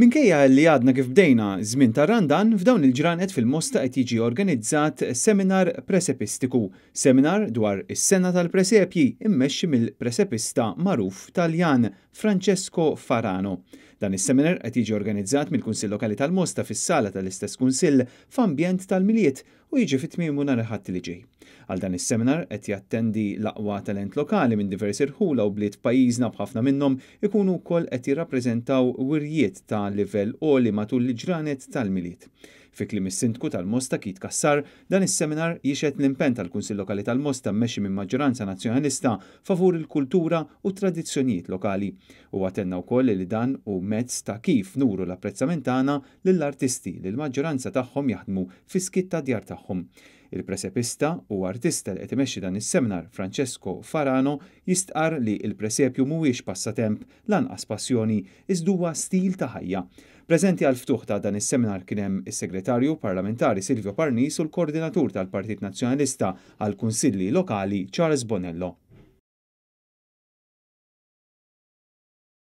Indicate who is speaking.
Speaker 1: Minkejja li għadna kif bdejna żmien ta' Randan, f'dawn il-ġranet fil-Mosta qed jiġi organizzat seminar presepistiku, seminar dwar is-sena tal-presepji immexxi mill-presepista magħruf Taljan Francesco Farano. Dan is-seminar qed jiġi organizzat mill-Kunsill Lokali tal-Mosta fis-sala tal-istess kunsill f'ambjent tal-miliet u jiġi fit-tmiemu nhar ħadd li ġej. Għal dan is-seminar qed jattendi l-aqwa talent lokali minn diversi rħula u bliet pajjiżna b'ħafna minnhom ikunu wkoll qed jirrappreżentaw wirjiet ta' livell oli matul l-ġranet tal-miliet. Fi klim is-sindku tal-Mosta Kit Kassar, dan is-seminar jixet l-impen tal-Kunsill Lokali tal-Mosta meċi minn maġġoranza nazzjonalista favur il-kultura u tradizzjonijiet lokali. U għatenna wkoll li dan u mezz ta' kif nuru l-apprezzament tagħna lill-artisti li l-maġġoranza tagħhom jaħdmu fi skitta djar tagħhom. Il-presepista u artista li qed imexxi dan is-seminar Francesco Farano jistqar li l presepju mhuwiex passatemp lanqas passjoni iżduwa stil ta' ħajja. Prezenti għal ftuħ ta' dan is-seminar kien hemm is-Segretarju Parlamentari Silvio Parnis u l-Koordinatur tal-Partit Nazzjonalista għal Kunsilli Lokali Charles Bonello.